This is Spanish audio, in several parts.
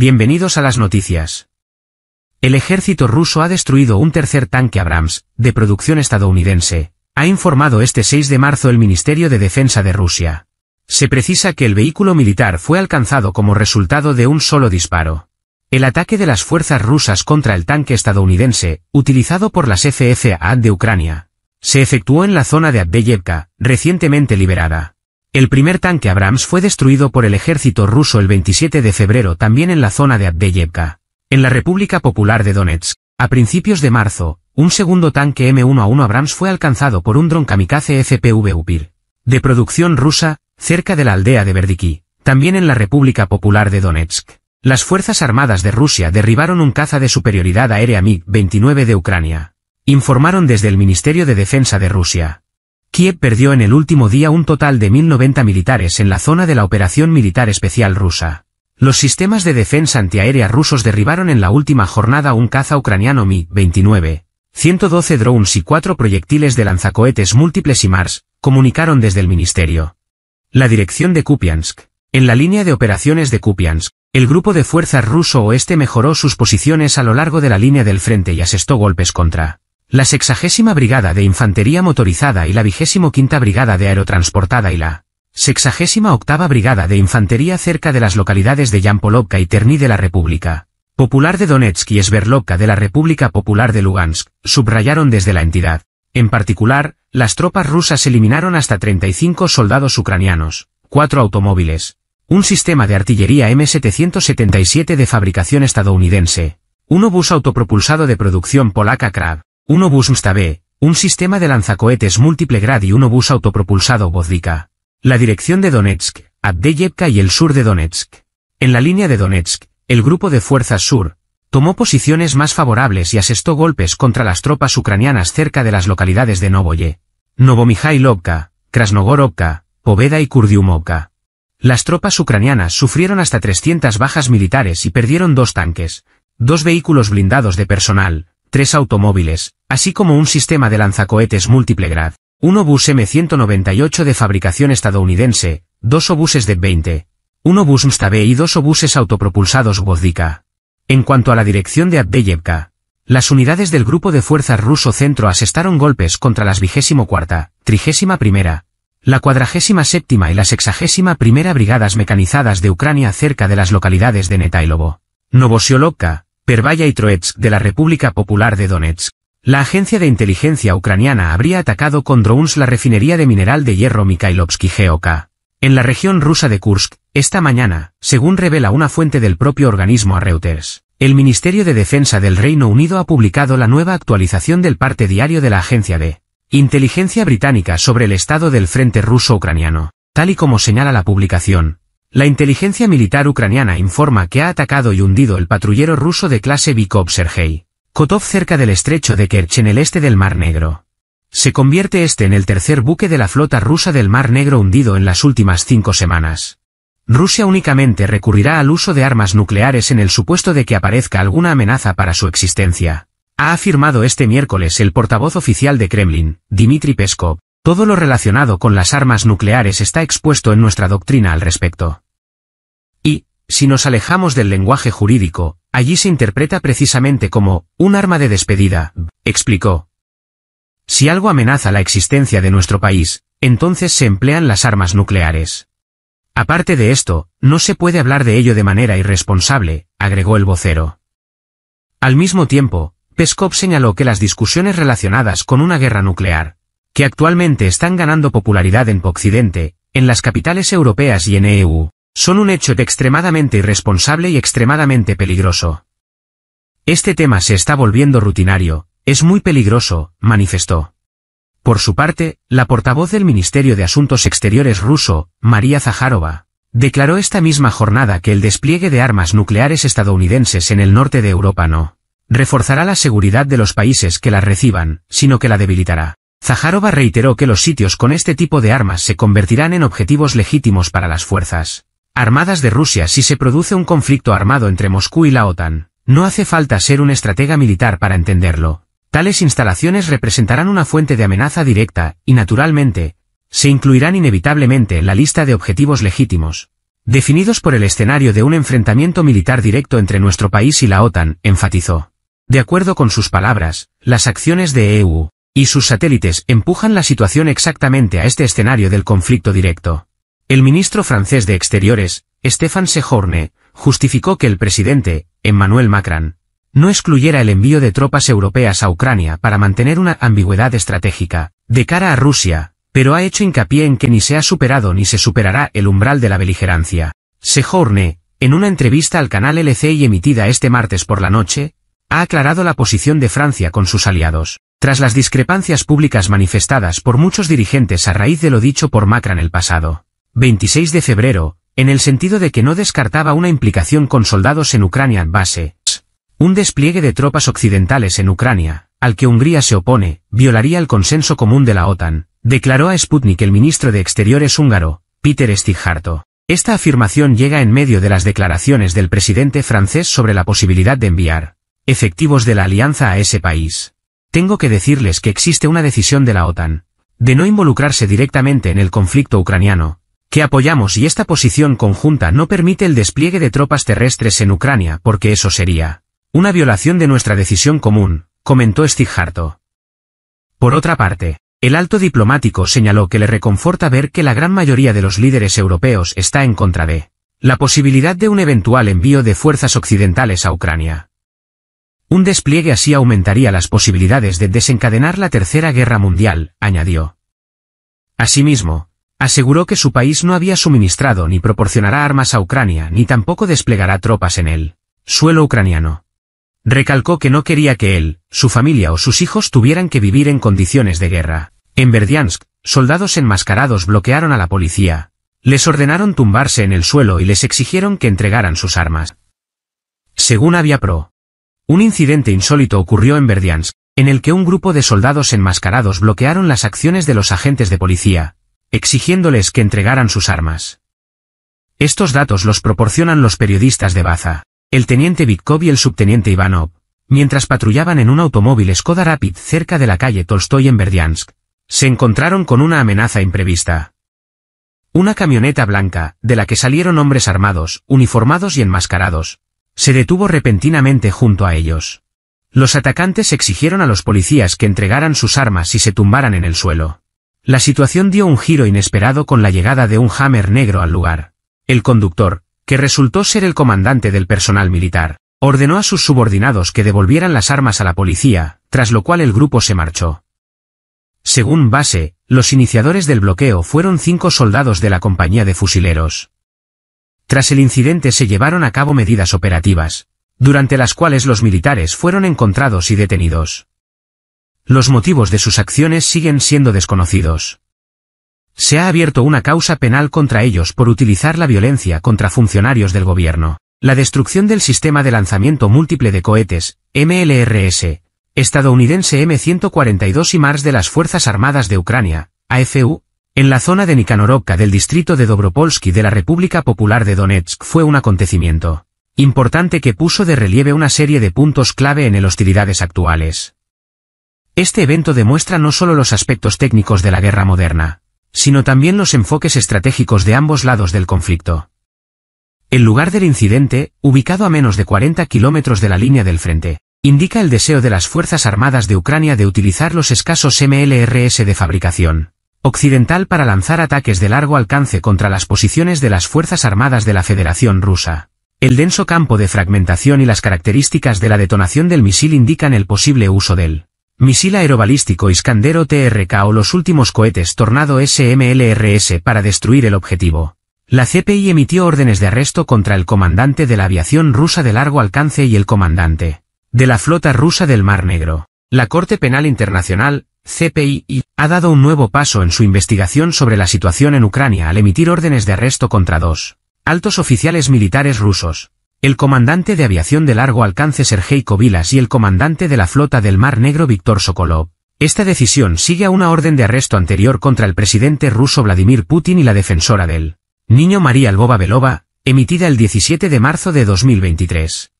Bienvenidos a las noticias. El ejército ruso ha destruido un tercer tanque Abrams, de producción estadounidense, ha informado este 6 de marzo el Ministerio de Defensa de Rusia. Se precisa que el vehículo militar fue alcanzado como resultado de un solo disparo. El ataque de las fuerzas rusas contra el tanque estadounidense, utilizado por las FFA de Ucrania, se efectuó en la zona de Abdeyevka, recientemente liberada. El primer tanque Abrams fue destruido por el ejército ruso el 27 de febrero también en la zona de Abdeyevka. En la República Popular de Donetsk, a principios de marzo, un segundo tanque M1A1 Abrams fue alcanzado por un dron kamikaze FPV Upir, de producción rusa, cerca de la aldea de Verdiki, también en la República Popular de Donetsk. Las Fuerzas Armadas de Rusia derribaron un caza de superioridad aérea MiG-29 de Ucrania. Informaron desde el Ministerio de Defensa de Rusia. Kiev perdió en el último día un total de 1.090 militares en la zona de la operación militar especial rusa. Los sistemas de defensa antiaérea rusos derribaron en la última jornada un caza ucraniano Mi-29, 112 drones y cuatro proyectiles de lanzacohetes múltiples y Mars, comunicaron desde el ministerio. La dirección de Kupiansk. En la línea de operaciones de Kupiansk, el grupo de fuerzas ruso oeste mejoró sus posiciones a lo largo de la línea del frente y asestó golpes contra la sexagésima Brigada de Infantería Motorizada y la vigésimo quinta Brigada de Aerotransportada y la sexagésima octava Brigada de Infantería cerca de las localidades de Yampolovka y Terni de la República Popular de Donetsk y Sverlovka de la República Popular de Lugansk, subrayaron desde la entidad. En particular, las tropas rusas eliminaron hasta 35 soldados ucranianos, cuatro automóviles, un sistema de artillería M777 de fabricación estadounidense, un obús autopropulsado de producción polaca Krav, obús un sistema de lanzacohetes múltiple grad y un obús autopropulsado Vozdika. La dirección de Donetsk, Abdeyevka y el sur de Donetsk. En la línea de Donetsk, el grupo de fuerzas sur, tomó posiciones más favorables y asestó golpes contra las tropas ucranianas cerca de las localidades de Novoye, Novomihailovka, Krasnogorovka, Poveda y Kurdiumovka. Las tropas ucranianas sufrieron hasta 300 bajas militares y perdieron dos tanques, dos vehículos blindados de personal, tres automóviles, así como un sistema de lanzacohetes múltiple grad, un obús M198 de fabricación estadounidense, dos obuses de 20, un obús Mstabe y dos obuses autopropulsados Vozdika. En cuanto a la dirección de Abdeyevka, las unidades del grupo de fuerzas ruso centro asestaron golpes contra las vigésimo cuarta, trigésima primera, la cuadragésima séptima y la sexagésima primera brigadas mecanizadas de Ucrania cerca de las localidades de Netailovo, Novosiolovka. Pervaya y Troetsk de la República Popular de Donetsk. La agencia de inteligencia ucraniana habría atacado con drones la refinería de mineral de hierro Mikhailovsky GOK. En la región rusa de Kursk, esta mañana, según revela una fuente del propio organismo a Reuters, el Ministerio de Defensa del Reino Unido ha publicado la nueva actualización del parte diario de la agencia de inteligencia británica sobre el estado del frente ruso-ucraniano. Tal y como señala la publicación, la inteligencia militar ucraniana informa que ha atacado y hundido el patrullero ruso de clase Vikov Sergei Kotov cerca del estrecho de Kerch en el este del Mar Negro. Se convierte este en el tercer buque de la flota rusa del Mar Negro hundido en las últimas cinco semanas. Rusia únicamente recurrirá al uso de armas nucleares en el supuesto de que aparezca alguna amenaza para su existencia. Ha afirmado este miércoles el portavoz oficial de Kremlin, Dmitry Peskov. Todo lo relacionado con las armas nucleares está expuesto en nuestra doctrina al respecto. Y, si nos alejamos del lenguaje jurídico, allí se interpreta precisamente como un arma de despedida, explicó. Si algo amenaza la existencia de nuestro país, entonces se emplean las armas nucleares. Aparte de esto, no se puede hablar de ello de manera irresponsable, agregó el vocero. Al mismo tiempo, Peskov señaló que las discusiones relacionadas con una guerra nuclear que actualmente están ganando popularidad en Occidente, en las capitales europeas y en EU, son un hecho extremadamente irresponsable y extremadamente peligroso. Este tema se está volviendo rutinario, es muy peligroso, manifestó. Por su parte, la portavoz del Ministerio de Asuntos Exteriores ruso, María Zaharova, declaró esta misma jornada que el despliegue de armas nucleares estadounidenses en el norte de Europa no reforzará la seguridad de los países que las reciban, sino que la debilitará. Zaharova reiteró que los sitios con este tipo de armas se convertirán en objetivos legítimos para las fuerzas armadas de Rusia si se produce un conflicto armado entre Moscú y la OTAN. No hace falta ser un estratega militar para entenderlo. Tales instalaciones representarán una fuente de amenaza directa, y naturalmente, se incluirán inevitablemente en la lista de objetivos legítimos, definidos por el escenario de un enfrentamiento militar directo entre nuestro país y la OTAN, enfatizó. De acuerdo con sus palabras, las acciones de EU y sus satélites empujan la situación exactamente a este escenario del conflicto directo. El ministro francés de Exteriores, Stéphane Sejourne, justificó que el presidente, Emmanuel Macron, no excluyera el envío de tropas europeas a Ucrania para mantener una ambigüedad estratégica, de cara a Rusia, pero ha hecho hincapié en que ni se ha superado ni se superará el umbral de la beligerancia. Sejourne, en una entrevista al canal LCI emitida este martes por la noche, ha aclarado la posición de Francia con sus aliados. Tras las discrepancias públicas manifestadas por muchos dirigentes a raíz de lo dicho por Macron el pasado 26 de febrero, en el sentido de que no descartaba una implicación con soldados en Ucrania en base, un despliegue de tropas occidentales en Ucrania, al que Hungría se opone, violaría el consenso común de la OTAN, declaró a Sputnik el ministro de Exteriores húngaro, Peter Stigharto. Esta afirmación llega en medio de las declaraciones del presidente francés sobre la posibilidad de enviar efectivos de la alianza a ese país tengo que decirles que existe una decisión de la OTAN, de no involucrarse directamente en el conflicto ucraniano, que apoyamos y esta posición conjunta no permite el despliegue de tropas terrestres en Ucrania porque eso sería una violación de nuestra decisión común, comentó Stig Por otra parte, el alto diplomático señaló que le reconforta ver que la gran mayoría de los líderes europeos está en contra de la posibilidad de un eventual envío de fuerzas occidentales a Ucrania. Un despliegue así aumentaría las posibilidades de desencadenar la Tercera Guerra Mundial, añadió. Asimismo, aseguró que su país no había suministrado ni proporcionará armas a Ucrania ni tampoco desplegará tropas en el suelo ucraniano. Recalcó que no quería que él, su familia o sus hijos tuvieran que vivir en condiciones de guerra. En Verdiansk, soldados enmascarados bloquearon a la policía. Les ordenaron tumbarse en el suelo y les exigieron que entregaran sus armas. Según Aviapro, un incidente insólito ocurrió en Verdiansk, en el que un grupo de soldados enmascarados bloquearon las acciones de los agentes de policía, exigiéndoles que entregaran sus armas. Estos datos los proporcionan los periodistas de Baza, el teniente Vitkov y el subteniente Ivanov, mientras patrullaban en un automóvil Skoda Rapid cerca de la calle Tolstoy en Verdiansk. Se encontraron con una amenaza imprevista. Una camioneta blanca, de la que salieron hombres armados, uniformados y enmascarados, se detuvo repentinamente junto a ellos. Los atacantes exigieron a los policías que entregaran sus armas y se tumbaran en el suelo. La situación dio un giro inesperado con la llegada de un Hammer negro al lugar. El conductor, que resultó ser el comandante del personal militar, ordenó a sus subordinados que devolvieran las armas a la policía, tras lo cual el grupo se marchó. Según base, los iniciadores del bloqueo fueron cinco soldados de la compañía de fusileros. Tras el incidente se llevaron a cabo medidas operativas, durante las cuales los militares fueron encontrados y detenidos. Los motivos de sus acciones siguen siendo desconocidos. Se ha abierto una causa penal contra ellos por utilizar la violencia contra funcionarios del gobierno. La destrucción del sistema de lanzamiento múltiple de cohetes, MLRS, estadounidense M142 y Mars de las Fuerzas Armadas de Ucrania, AFU, en la zona de Nikanorovka del distrito de Dobropolsky de la República Popular de Donetsk fue un acontecimiento importante que puso de relieve una serie de puntos clave en el hostilidades actuales. Este evento demuestra no solo los aspectos técnicos de la guerra moderna, sino también los enfoques estratégicos de ambos lados del conflicto. El lugar del incidente, ubicado a menos de 40 kilómetros de la línea del frente, indica el deseo de las Fuerzas Armadas de Ucrania de utilizar los escasos MLRS de fabricación Occidental para lanzar ataques de largo alcance contra las posiciones de las Fuerzas Armadas de la Federación Rusa. El denso campo de fragmentación y las características de la detonación del misil indican el posible uso del misil aerobalístico iskander TRK o los últimos cohetes Tornado SMLRS para destruir el objetivo. La CPI emitió órdenes de arresto contra el comandante de la aviación rusa de largo alcance y el comandante de la flota rusa del Mar Negro. La Corte Penal Internacional, CPI, ha dado un nuevo paso en su investigación sobre la situación en Ucrania al emitir órdenes de arresto contra dos altos oficiales militares rusos, el comandante de aviación de largo alcance Sergei Kovilas y el comandante de la flota del Mar Negro Víctor Sokolov. Esta decisión sigue a una orden de arresto anterior contra el presidente ruso Vladimir Putin y la defensora del niño María Albova Belova, emitida el 17 de marzo de 2023.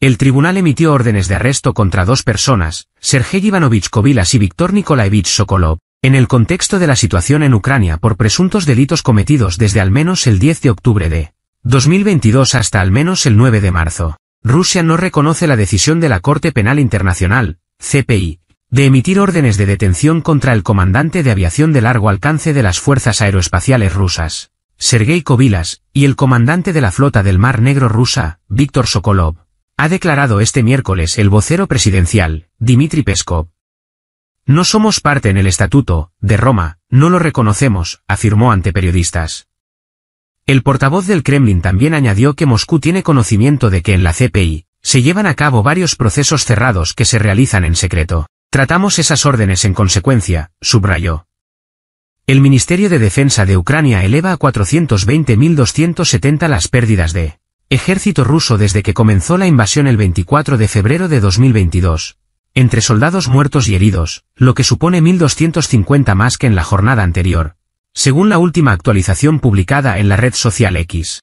El tribunal emitió órdenes de arresto contra dos personas, Sergei Ivanovich Kovilas y Víctor Nikolaevich Sokolov, en el contexto de la situación en Ucrania por presuntos delitos cometidos desde al menos el 10 de octubre de 2022 hasta al menos el 9 de marzo. Rusia no reconoce la decisión de la Corte Penal Internacional, CPI, de emitir órdenes de detención contra el comandante de aviación de largo alcance de las fuerzas aeroespaciales rusas, Sergei Kovilas, y el comandante de la flota del Mar Negro rusa, Víctor Sokolov ha declarado este miércoles el vocero presidencial, Dimitri Peskov. No somos parte en el Estatuto, de Roma, no lo reconocemos, afirmó ante periodistas. El portavoz del Kremlin también añadió que Moscú tiene conocimiento de que en la CPI, se llevan a cabo varios procesos cerrados que se realizan en secreto. Tratamos esas órdenes en consecuencia, subrayó. El Ministerio de Defensa de Ucrania eleva a 420.270 las pérdidas de Ejército ruso desde que comenzó la invasión el 24 de febrero de 2022. Entre soldados muertos y heridos, lo que supone 1.250 más que en la jornada anterior. Según la última actualización publicada en la red social X,